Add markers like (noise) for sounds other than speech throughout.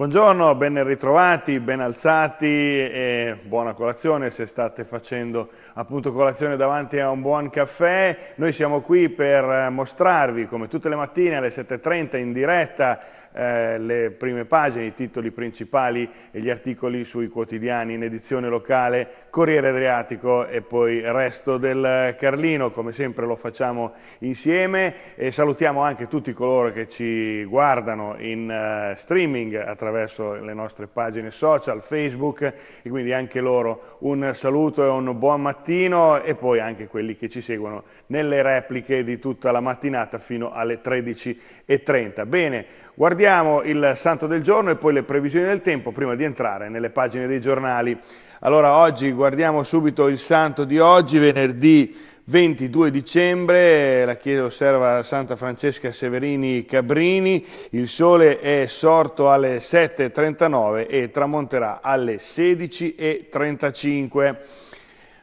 Buongiorno, ben ritrovati, ben alzati e buona colazione se state facendo appunto colazione davanti a un buon caffè. Noi siamo qui per mostrarvi come tutte le mattine alle 7.30 in diretta eh, le prime pagine, i titoli principali e gli articoli sui quotidiani in edizione locale, Corriere Adriatico e poi Resto del Carlino, come sempre lo facciamo insieme e salutiamo anche tutti coloro che ci guardano in eh, streaming attraverso le nostre pagine social, Facebook e quindi anche loro un saluto e un buon mattino e poi anche quelli che ci seguono nelle repliche di tutta la mattinata fino alle 13.30. Bene, guardiamo Guardiamo il santo del giorno e poi le previsioni del tempo prima di entrare nelle pagine dei giornali. Allora oggi guardiamo subito il santo di oggi, venerdì 22 dicembre, la Chiesa osserva Santa Francesca Severini Cabrini, il sole è sorto alle 7.39 e tramonterà alle 16.35.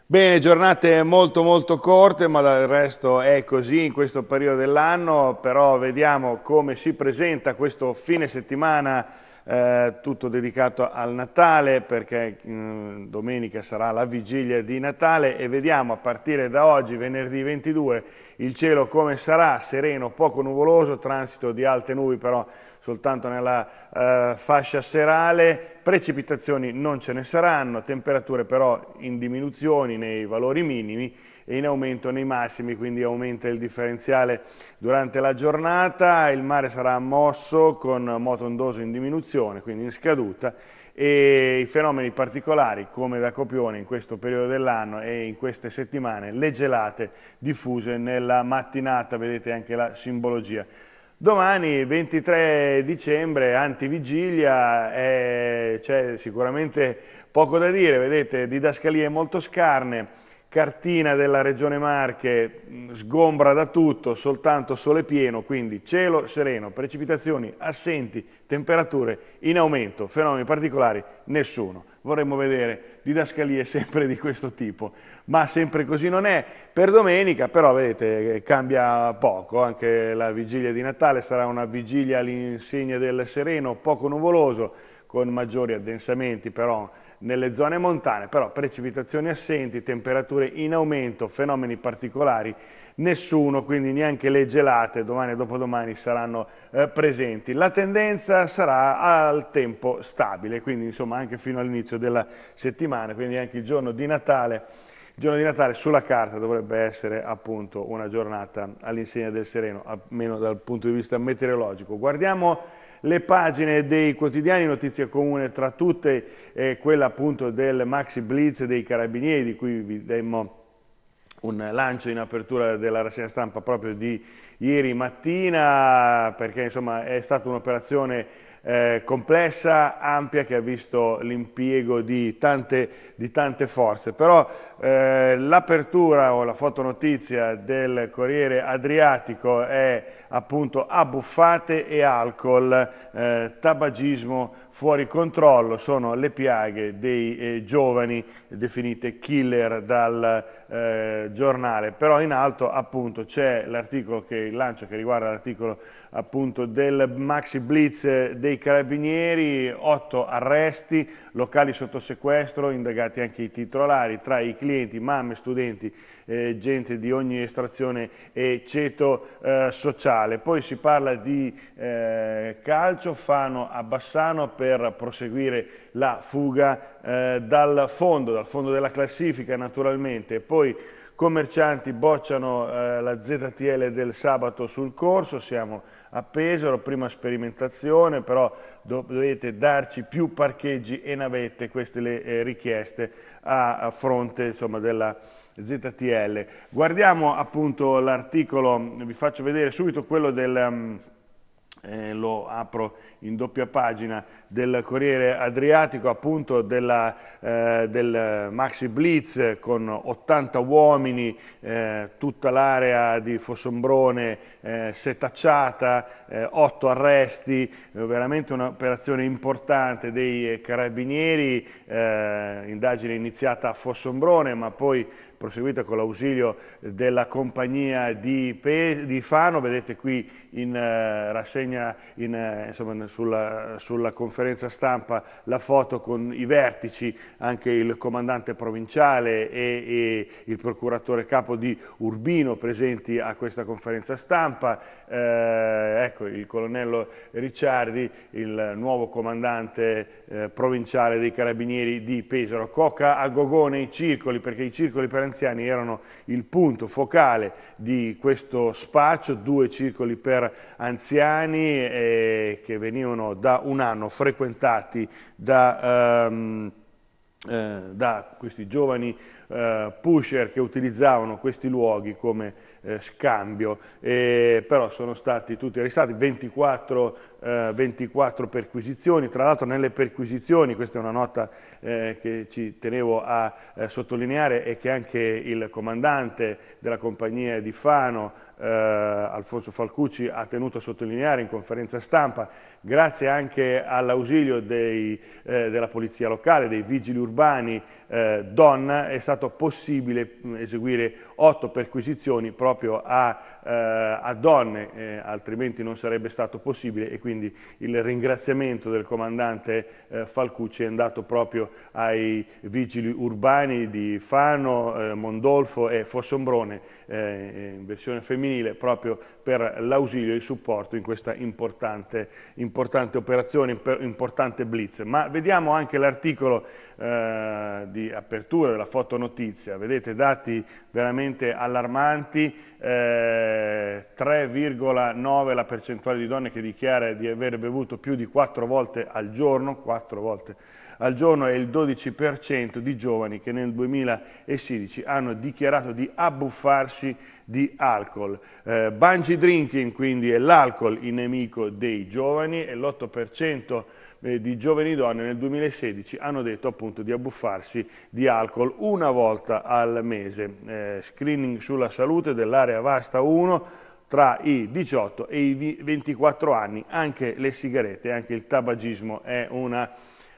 Bene, giornate molto molto corte, ma del resto è così in questo periodo dell'anno, però vediamo come si presenta questo fine settimana eh, tutto dedicato al Natale perché mh, mm, domenica sarà la vigilia di Natale e vediamo a partire da oggi, venerdì 22, il cielo come sarà, sereno, poco nuvoloso, transito di alte nubi però soltanto nella eh, fascia serale, precipitazioni non ce ne saranno, temperature però in diminuzioni nei valori minimi, in aumento nei massimi, quindi aumenta il differenziale durante la giornata, il mare sarà mosso con moto ondoso in diminuzione, quindi in scaduta, e i fenomeni particolari come da copione in questo periodo dell'anno e in queste settimane, le gelate diffuse nella mattinata, vedete anche la simbologia. Domani 23 dicembre, antivigilia, eh, c'è sicuramente poco da dire, vedete didascalie molto scarne, cartina della regione Marche mm, sgombra da tutto, soltanto sole pieno, quindi cielo sereno, precipitazioni assenti, temperature in aumento, fenomeni particolari nessuno. Vorremmo vedere didascalie (laughs) sempre di questo tipo, ma sempre così non è. Per domenica però vedete eh, cambia poco, anche la vigilia di Natale sarà una vigilia all'insegna del sereno, poco nuvoloso, con maggiori addensamenti però nelle zone montane, però precipitazioni assenti, temperature in aumento, fenomeni particolari, nessuno, quindi neanche le gelate domani e dopodomani saranno eh, presenti. La tendenza sarà al tempo stabile, quindi insomma anche fino all'inizio della settimana, quindi anche il giorno di Natale. Il giorno di Natale sulla carta dovrebbe essere appunto una giornata all'insegna del sereno, almeno dal punto di vista meteorologico. Guardiamo le pagine dei quotidiani, notizia comune tra tutte, eh, quella appunto del Maxi Blitz dei Carabinieri, di cui vi demmo un lancio in apertura della rassegna stampa proprio di ieri mattina, perché insomma è stata un'operazione eh, complessa, ampia, che ha visto l'impiego di tante, di tante, forze. Però eh, l'apertura o la fotonotizia del Corriere Adriatico è appunto abbuffate e alcol, eh, tabagismo fuori controllo sono le piaghe dei eh, giovani definite killer dal eh, giornale, però in alto appunto c'è l'articolo che il lancio che riguarda l'articolo appunto del maxi blitz dei carabinieri, otto arresti, locali sotto sequestro, indagati anche i titolari, tra i clienti, mamme, studenti, eh, gente di ogni estrazione e ceto eh, sociale. Poi si parla di eh, calcio, Fano a Bassano per per proseguire la fuga eh, dal fondo, dal fondo della classifica naturalmente. Poi commercianti bocciano eh, la ZTL del sabato sul corso, siamo a Pesaro, prima sperimentazione, però dovete darci più parcheggi e navette, queste le eh, richieste a, a fronte insomma, della ZTL. Guardiamo appunto l'articolo, vi faccio vedere subito quello del... Um, eh, lo apro in doppia pagina del Corriere Adriatico, appunto della, eh, del Maxi Blitz con 80 uomini, eh, tutta l'area di Fossombrone eh, setacciata, 8 eh, arresti, eh, veramente un'operazione importante dei carabinieri, indagine iniziata a Fossombrone ma poi proseguita con l'ausilio della compagnia di, di, Fano, vedete qui in eh, rassegna, in, eh, insomma, sulla, sulla, conferenza stampa la foto con i vertici, anche il comandante provinciale e, e il procuratore capo di Urbino presenti a questa conferenza stampa, eh, ecco il colonnello Ricciardi, il nuovo comandante eh, provinciale dei carabinieri di Pesaro, coca a gogone i circoli perché i circoli per anziani erano il punto focale di questo spaccio, due circoli per anziani eh, che venivano da un anno frequentati da, ehm, eh, da questi giovani eh, pusher che utilizzavano questi luoghi come eh, scambio, e, però sono stati tutti arrestati, 24, eh, 24 perquisizioni, tra l'altro nelle perquisizioni, questa è una nota eh, che ci tenevo a eh, sottolineare e che anche il comandante della compagnia di Fano, eh, Alfonso Falcucci, ha tenuto a sottolineare in conferenza stampa, grazie anche all'ausilio della polizia locale, dei vigili urbani, donna è stata stato possibile mm, eseguire otto perquisizioni proprio a, eh, a donne, eh, altrimenti non sarebbe stato possibile e quindi il ringraziamento del comandante eh, Falcucci è andato proprio ai vigili urbani di Fano, eh, Mondolfo e Fossombrone eh, in versione femminile proprio per l'ausilio e il supporto in questa importante, importante operazione, importante blitz. Ma vediamo anche l'articolo eh, di apertura della foto notizia, vedete dati veramente allarmanti, eh, 3,9 la percentuale di donne che dichiara di aver bevuto più di 4 volte al giorno, 4 volte al giorno al giorno è il 12% di giovani che nel 2016 hanno dichiarato di abbuffarsi di alcol. Eh, bungee drinking quindi è l'alcol il nemico dei giovani e l'8% eh, di giovani donne nel 2016 hanno detto appunto di abbuffarsi di alcol una volta al mese. Eh, screening sulla salute dell'area vasta 1 tra i 18 e i 24 anni anche le sigarette, anche il tabagismo è una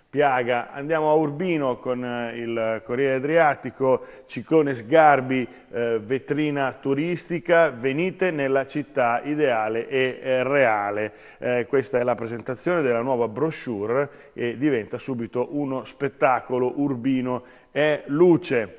piaga. Andiamo a Urbino con eh, il Corriere Adriatico, ciclone sgarbi, eh, vetrina turistica, venite nella città ideale e eh, reale. Eh, questa è la presentazione della nuova brochure e diventa subito uno spettacolo urbino e luce.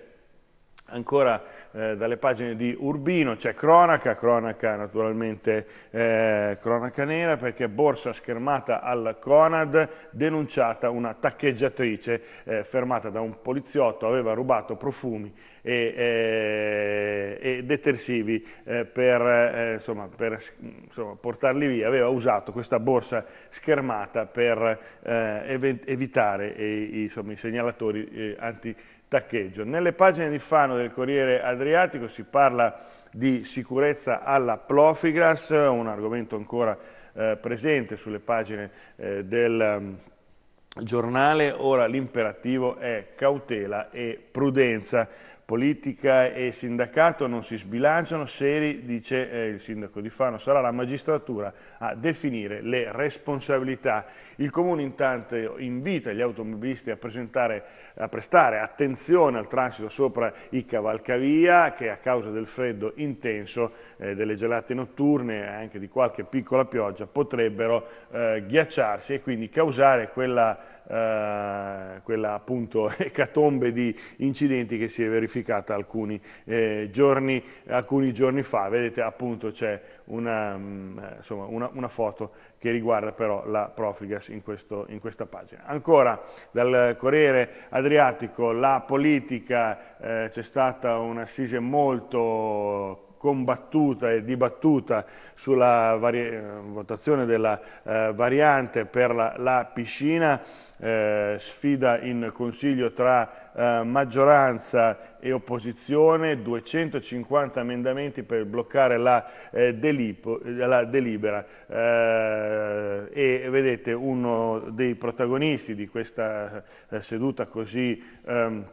Ancora eh, dalle pagine di Urbino c'è cronaca, cronaca naturalmente eh, cronaca nera perché borsa schermata al Conad, denunciata una taccheggiatrice eh, fermata da un poliziotto, aveva rubato profumi e, eh, e detersivi eh, per, eh, insomma, per insomma, portarli via, aveva usato questa borsa schermata per eh, evitare i, insomma, i segnalatori eh, anti taccheggio. Nelle pagine di Fano del Corriere Adriatico si parla di sicurezza alla Plofigras, un argomento ancora eh, presente sulle pagine eh, del um, giornale. Ora l'imperativo è cautela e prudenza politica e sindacato non si sbilanciano, Seri, dice eh, il sindaco di Fano, sarà la magistratura a definire le responsabilità. Il Comune intanto invita gli automobilisti a, a prestare attenzione al transito sopra i cavalcavia che a causa del freddo intenso, eh, delle gelate notturne e anche di qualche piccola pioggia potrebbero eh, ghiacciarsi e quindi causare quella eh, quella appunto (laughs) ecatombe di incidenti che si è verificata alcuni, eh, giorni, alcuni giorni, fa. Vedete appunto c'è una, mm, eh, una, una, foto che riguarda però la Profligas in, questo, in questa pagina. Ancora dal Corriere Adriatico la politica eh, c'è stata un'assise molto combattuta e dibattuta sulla eh, votazione della eh, variante per la, la piscina, eh, sfida in consiglio tra eh, maggioranza e opposizione, 250 emendamenti per bloccare la, eh, delipo, eh, la delibera e vedete uno dei protagonisti di questa seduta così ehm,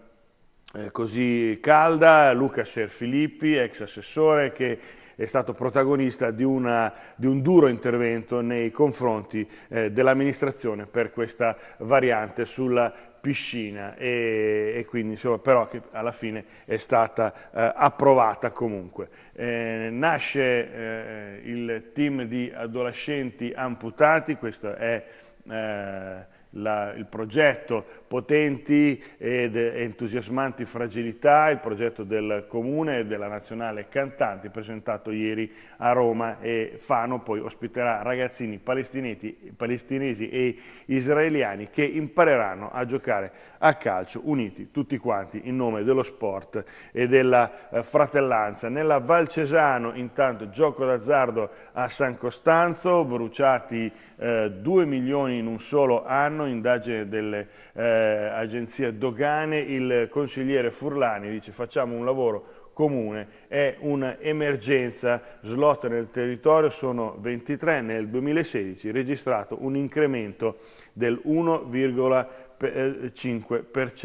eh, così calda, Luca Serfilippi, ex assessore, che è stato protagonista di, una, di un duro intervento nei confronti eh, dell'amministrazione per questa variante sulla piscina e, e quindi insomma, però che alla fine è stata eh, approvata comunque. Eh, nasce eh, il team di adolescenti amputati, questo è eh, la, il progetto Potenti ed entusiasmanti fragilità, il progetto del Comune e della Nazionale Cantanti presentato ieri a Roma e Fano poi ospiterà ragazzini palestinesi e israeliani che impareranno a giocare a calcio uniti tutti quanti in nome dello sport e della eh, fratellanza. Nella Valcesano intanto gioco d'azzardo a San Costanzo, bruciati eh, 2 milioni in un solo anno indagine delle eh, agenzie dogane, il consigliere Furlani dice facciamo un lavoro comune, è un'emergenza, slot nel territorio sono 23, nel 2016 registrato un incremento del 1,5%.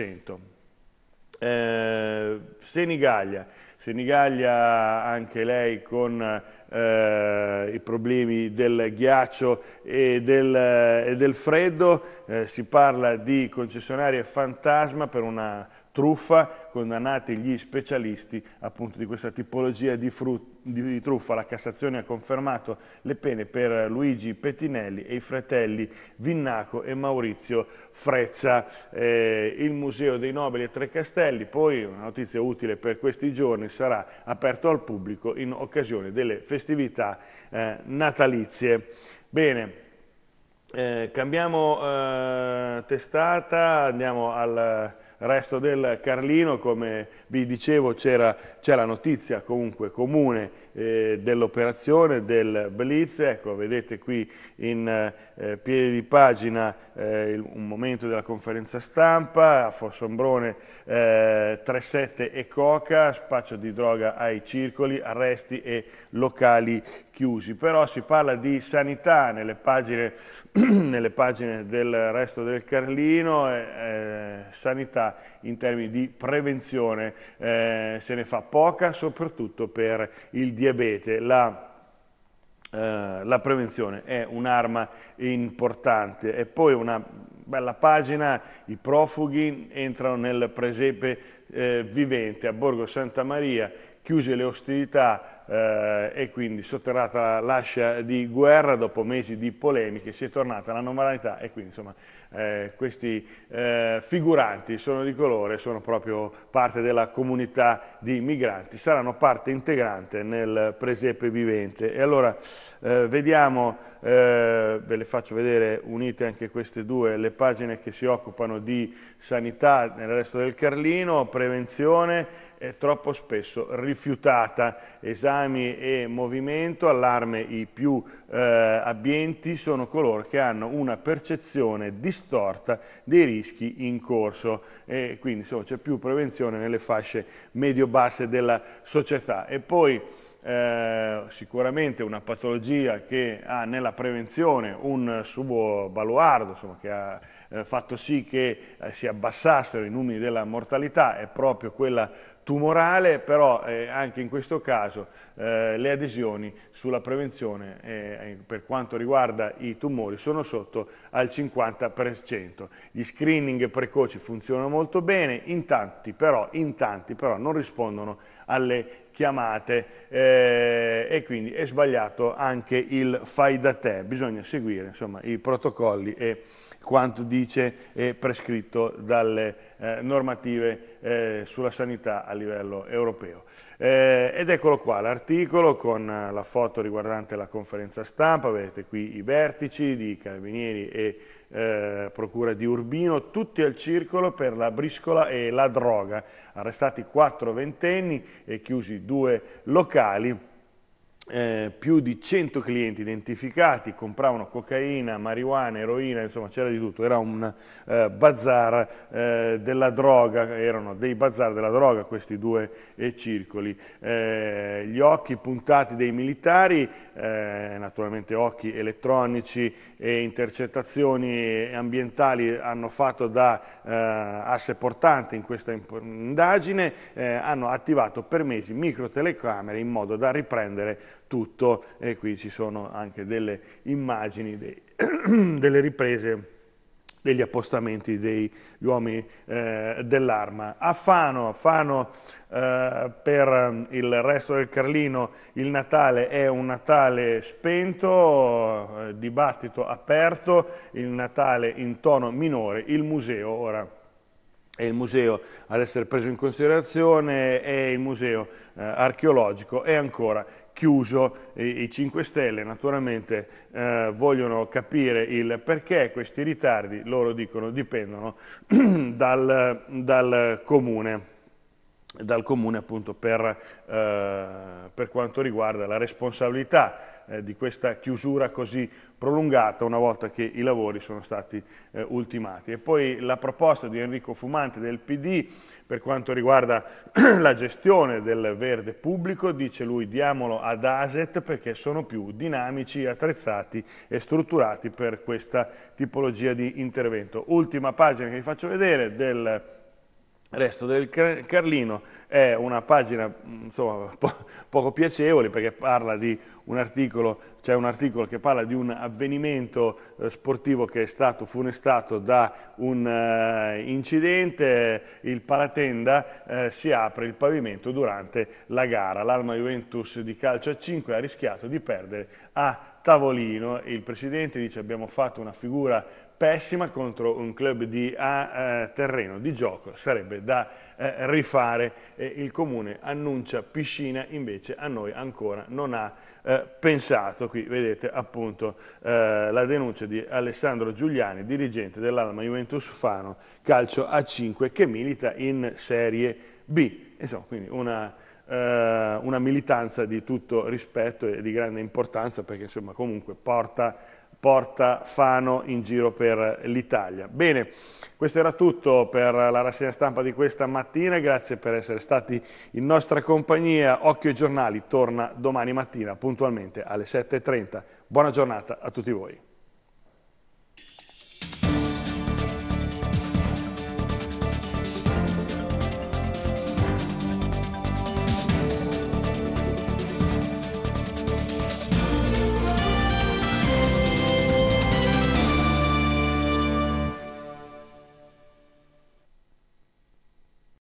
Eh, eh, Senigallia, Senigallia anche lei con eh, i problemi del ghiaccio e del, e del freddo, eh, si parla di concessionarie fantasma per una truffa, condannati gli specialisti appunto di questa tipologia di, di, truffa. La Cassazione ha confermato le pene per Luigi Pettinelli e i fratelli Vinnaco e Maurizio Frezza. Eh, il Museo dei Nobili e Tre Castelli, poi una notizia utile per questi giorni, sarà aperto al pubblico in occasione delle festività eh, natalizie. Bene, eh, cambiamo eh, testata, andiamo al resto del Carlino, come vi dicevo, c'è la notizia comunque comune eh, dell'operazione, del blitz, ecco vedete qui in eh, piedi di pagina eh, il, un momento della conferenza stampa, a Fossombrone 37 eh, e coca, spaccio di droga ai circoli, arresti e locali chiusi, però si parla di sanità nelle pagine, (clears throat) nelle pagine del resto del Carlino, eh, eh, sanità in termini di prevenzione eh, se ne fa poca, soprattutto per il diabete, la, eh, la prevenzione è un'arma importante. E poi una bella pagina, i profughi entrano nel presepe eh, vivente a Borgo Santa Maria, chiuse le ostilità, eh, e quindi sotterrata l'ascia di guerra dopo mesi di polemiche si è tornata alla normalità e quindi insomma eh, questi eh, figuranti sono di colore, sono proprio parte della comunità di migranti, saranno parte integrante nel presepe vivente. E allora eh, vediamo, eh, ve le faccio vedere unite anche queste due, le pagine che si occupano di sanità nel resto del Carlino, prevenzione, troppo spesso rifiutata, esame tsunami e movimento, allarme i più eh, abbienti sono coloro che hanno una percezione distorta dei rischi in corso e quindi c'è più prevenzione nelle fasce medio-basse della società. E poi eh, sicuramente una patologia che ha nella prevenzione un suo baluardo, insomma, che ha eh, fatto sì che eh, si abbassassero i numeri della mortalità è proprio quella tumorale, però eh, anche in questo caso eh, le adesioni sulla prevenzione eh, eh, per quanto riguarda i tumori sono sotto al 50%. Gli screening precoci funzionano molto bene, in tanti però, in tanti però non rispondono alle chiamate eh, e quindi è sbagliato anche il fai da te, bisogna seguire insomma, i protocolli e quanto dice e prescritto dalle eh, normative eh, sulla sanità a livello europeo. Eh, ed eccolo qua l'articolo con eh, la foto riguardante la conferenza stampa, vedete qui i vertici di Carabinieri e eh, Procura di Urbino, tutti al circolo per la briscola e la droga, arrestati quattro ventenni e chiusi due locali eh, più di 100 clienti identificati, compravano cocaina, marijuana, eroina, insomma c'era di tutto, era un eh, bazar eh, della droga, erano dei bazar della droga questi due eh, circoli. Eh, gli occhi puntati dei militari, eh, naturalmente occhi elettronici e intercettazioni ambientali hanno fatto da asse portante in questa indagine, hanno attivato per mesi microtelecamere in modo da riprendere tutto e qui ci sono anche delle immagini, dei, (clears throat) delle riprese degli appostamenti degli uomini eh, dell'arma. A Fano, Fano eh, per eh, il resto del Carlino il Natale è un Natale spento, eh, dibattito aperto, il Natale in tono minore, il museo ora è il museo ad essere preso in considerazione, è il museo eh, archeologico è ancora chiuso. I, I 5 Stelle naturalmente eh, vogliono capire il perché questi ritardi, loro dicono dipendono (clears throat) dal, dal comune dal Comune appunto per, eh, per quanto riguarda la responsabilità eh, di questa chiusura così prolungata una volta che i lavori sono stati eh, ultimati. E poi la proposta di Enrico Fumante del PD per quanto riguarda (clears throat) la gestione del verde pubblico, dice lui diamolo ad ASET perché sono più dinamici, attrezzati e strutturati per questa tipologia di intervento. Ultima pagina che vi faccio vedere del Resto del Carlino è una pagina insomma, (laughs) po poco piacevole perché parla di un articolo, c'è cioè un articolo che parla di un avvenimento eh, sportivo che è stato funestato da un eh, incidente, il palatenda eh, si apre il pavimento durante la gara, l'Alma Juventus di calcio a 5 ha rischiato di perdere a tavolino il presidente dice abbiamo fatto una figura pessima contro un club di a eh, terreno di gioco, sarebbe da eh, rifare, eh, il comune annuncia piscina, invece a noi ancora non ha eh, pensato, qui vedete appunto eh, la denuncia di Alessandro Giuliani, dirigente dell'Alma Juventus Fano, calcio A5 che milita in Serie B, insomma quindi una eh, una militanza di tutto rispetto e di grande importanza perché insomma comunque porta, porta Fano in giro per l'Italia. Bene, questo era tutto per la rassegna stampa di questa mattina, grazie per essere stati in nostra compagnia, Occhio ai giornali torna domani mattina puntualmente alle 7.30, buona giornata a tutti voi.